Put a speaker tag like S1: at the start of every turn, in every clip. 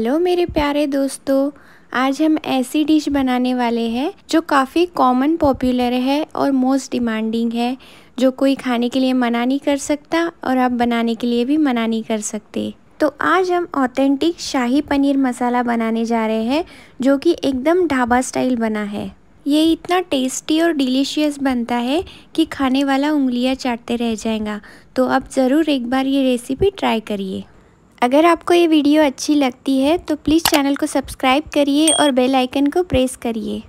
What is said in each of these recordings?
S1: hello मेरे प्यारे दोस्तों आज हम ऐसी डिश बनाने वाले हैं जो काफ़ी कॉमन पॉपुलर है और मोस्ट डिमांडिंग है जो कोई खाने के लिए मना नहीं कर सकता और आप बनाने के लिए भी मना नहीं कर सकते तो आज हम ऑथेंटिक शाही पनीर मसाला बनाने जा रहे हैं जो कि एकदम ढाबा स्टाइल बना है ये इतना टेस्टी और डिलीशियस बनता है कि खाने वाला उंगलियाँ चाटते रह जाएगा तो आप ज़रूर एक बार ये रेसिपी ट्राई करिए अगर आपको ये वीडियो अच्छी लगती है तो प्लीज़ चैनल को सब्सक्राइब करिए और बेल आइकन को प्रेस करिए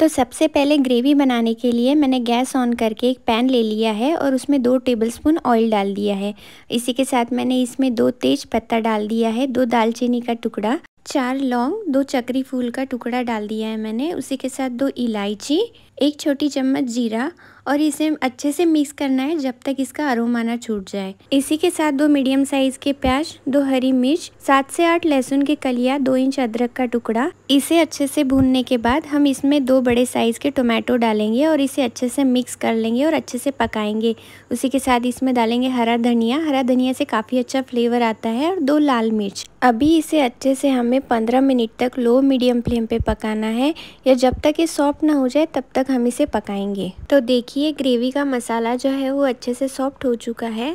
S1: तो सबसे पहले ग्रेवी बनाने के लिए मैंने गैस ऑन करके एक पैन ले लिया है और उसमें दो टेबलस्पून ऑयल डाल दिया है इसी के साथ मैंने इसमें दो तेज पत्ता डाल दिया है दो दालचीनी का टुकड़ा चार लौंग दो चक्री फूल का टुकड़ा डाल दिया है मैंने उसी के साथ दो इलायची एक छोटी चम्मच जीरा और इसे अच्छे से मिक्स करना है जब तक इसका अरोमा ना छूट जाए इसी के साथ दो मीडियम साइज के प्याज दो हरी मिर्च सात से आठ लहसुन के कलिया दो इंच अदरक का टुकड़ा इसे अच्छे से भूनने के बाद हम इसमें दो बड़े साइज के टोमेटो डालेंगे और इसे अच्छे से मिक्स कर लेंगे और अच्छे से पकाएंगे उसी के साथ इसमें डालेंगे हरा धनिया हरा धनिया से काफ़ी अच्छा फ्लेवर आता है और दो लाल मिर्च अभी इसे अच्छे से हमें पंद्रह मिनट तक लो मीडियम फ्लेम पे पकाना है या जब तक ये सॉफ्ट ना हो जाए तब तक हम इसे पकाएंगे तो देखिए देखिए ग्रेवी का मसाला जो है वो अच्छे से सॉफ्ट हो चुका है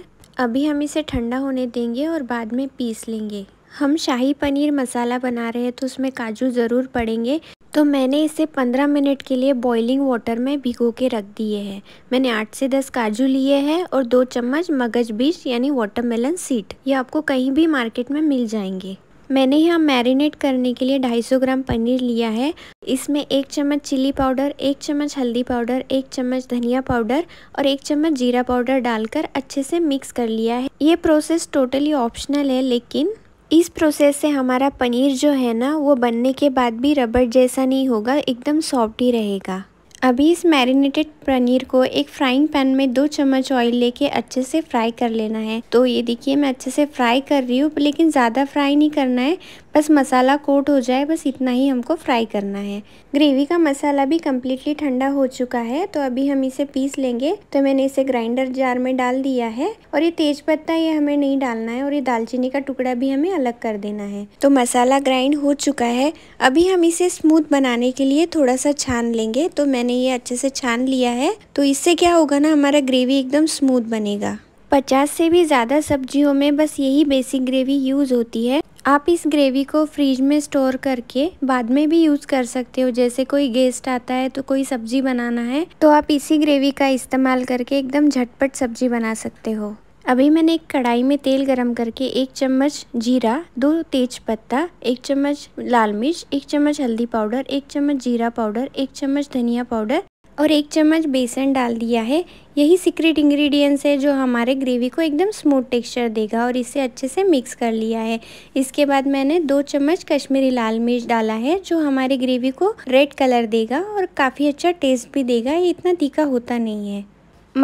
S1: अभी हम इसे ठंडा होने देंगे और बाद में पीस लेंगे हम शाही पनीर मसाला बना रहे हैं तो उसमें काजू ज़रूर पड़ेंगे तो मैंने इसे 15 मिनट के लिए बॉइलिंग वाटर में भिगो के रख दिए हैं मैंने 8 से 10 काजू लिए हैं और दो चम्मच मगज बीज यानी वाटरमेलन सीड ये आपको कहीं भी मार्केट में मिल जाएंगे मैंने यहाँ मैरिनेट करने के लिए 250 ग्राम पनीर लिया है इसमें एक चम्मच चिली पाउडर एक चम्मच हल्दी पाउडर एक चम्मच धनिया पाउडर और एक चम्मच जीरा पाउडर डालकर अच्छे से मिक्स कर लिया है ये प्रोसेस टोटली ऑप्शनल है लेकिन इस प्रोसेस से हमारा पनीर जो है ना वो बनने के बाद भी रबड़ जैसा नहीं होगा एकदम सॉफ्ट ही रहेगा अभी इस मैरिनेटेड पनीर को एक फ्राइंग पैन में दो चम्मच ऑयल लेके अच्छे से फ्राई कर लेना है तो ये देखिए मैं अच्छे से फ्राई कर रही हूँ लेकिन ज़्यादा फ्राई नहीं करना है बस मसाला कोट हो जाए बस इतना ही हमको फ्राई करना है ग्रेवी का मसाला भी कम्प्लीटली ठंडा हो चुका है तो अभी हम इसे पीस लेंगे तो मैंने इसे ग्राइंडर जार में डाल दिया है और ये तेज पत्ता ये हमें नहीं डालना है और ये दालचीनी का टुकड़ा भी हमें अलग कर देना है तो मसाला ग्राइंड हो चुका है अभी हम इसे स्मूथ बनाने के लिए थोड़ा सा छान लेंगे तो मैंने ये अच्छे से छान लिया है तो इससे क्या होगा ना हमारा ग्रेवी एकदम स्मूथ बनेगा पचास से भी ज़्यादा सब्जियों में बस यही बेसिक ग्रेवी यूज़ होती है आप इस ग्रेवी को फ्रीज में स्टोर करके बाद में भी यूज़ कर सकते हो जैसे कोई गेस्ट आता है तो कोई सब्जी बनाना है तो आप इसी ग्रेवी का इस्तेमाल करके एकदम झटपट सब्जी बना सकते हो अभी मैंने एक कढ़ाई में तेल गरम करके एक चम्मच जीरा दो तेज पत्ता एक चम्मच लाल मिर्च एक चम्मच हल्दी पाउडर एक चम्मच जीरा पाउडर एक चम्मच धनिया पाउडर और एक चम्मच बेसन डाल दिया है यही सीक्रेट इंग्रेडिएंट्स है जो हमारे ग्रेवी को एकदम स्मूथ टेक्सचर देगा और इसे अच्छे से मिक्स कर लिया है इसके बाद मैंने दो चम्मच कश्मीरी लाल मिर्च डाला है जो हमारे ग्रेवी को रेड कलर देगा और काफ़ी अच्छा टेस्ट भी देगा ये इतना तीखा होता नहीं है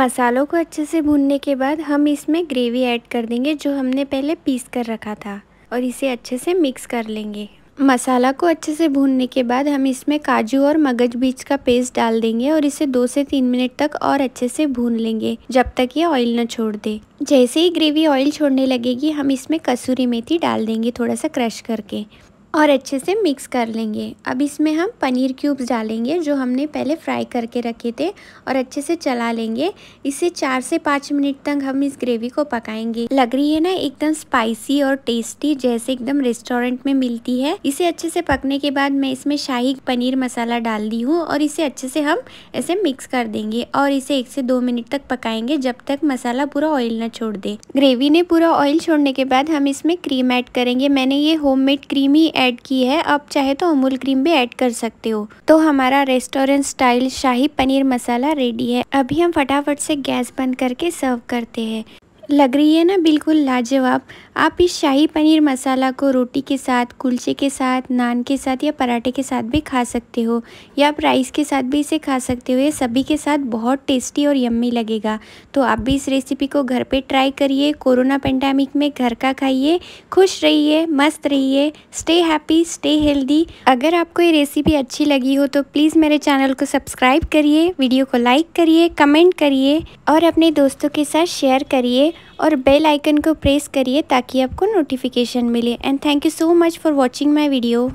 S1: मसालों को अच्छे से भूनने के बाद हम इसमें ग्रेवी ऐड कर देंगे जो हमने पहले पीस कर रखा था और इसे अच्छे से मिक्स कर लेंगे मसाला को अच्छे से भूनने के बाद हम इसमें काजू और मगज बीज का पेस्ट डाल देंगे और इसे दो से तीन मिनट तक और अच्छे से भून लेंगे जब तक ये ऑयल न छोड़ दे जैसे ही ग्रेवी ऑयल छोड़ने लगेगी हम इसमें कसूरी मेथी डाल देंगे थोड़ा सा क्रश करके और अच्छे से मिक्स कर लेंगे अब इसमें हम पनीर क्यूब्स डालेंगे जो हमने पहले फ्राई करके रखे थे और अच्छे से चला लेंगे इसे चार से पाँच मिनट तक हम इस ग्रेवी को पकाएंगे लग रही है ना एकदम स्पाइसी और टेस्टी जैसे एकदम रेस्टोरेंट में मिलती है इसे अच्छे से पकने के बाद मैं इसमें शाही पनीर मसाला डाल दी हूँ और इसे अच्छे से हम ऐसे मिक्स कर देंगे और इसे एक से दो मिनट तक पकाएंगे जब तक मसाला पूरा ऑयल ना छोड़ दे ग्रेवी ने पूरा ऑयल छोड़ने के बाद हम इसमें क्रीम ऐड करेंगे मैंने ये होम क्रीम ही ऐड की है आप चाहे तो अमूल क्रीम भी ऐड कर सकते हो तो हमारा restaurant style shahi paneer masala ready है अभी हम फटाफट से गैस बंद करके सर्व करते हैं लग रही है ना बिल्कुल लाजवाब आप इस शाही पनीर मसाला को रोटी के साथ कुलचे के साथ नान के साथ या पराठे के साथ भी खा सकते हो या आप राइस के साथ भी इसे खा सकते हो ये सभी के साथ बहुत टेस्टी और यम्मी लगेगा तो आप भी इस रेसिपी को घर पे ट्राई करिए कोरोना पेंडेमिक में घर का खाइए खुश रहिए मस्त रहिए स्टे हैप्पी स्टे हेल्दी अगर आपको ये रेसिपी अच्छी लगी हो तो प्लीज़ मेरे चैनल को सब्सक्राइब करिए वीडियो को लाइक करिए कमेंट करिए और अपने दोस्तों के साथ शेयर करिए और बेल आइकन को प्रेस करिए ताकि आपको नोटिफिकेशन मिले and thank you so much for watching my video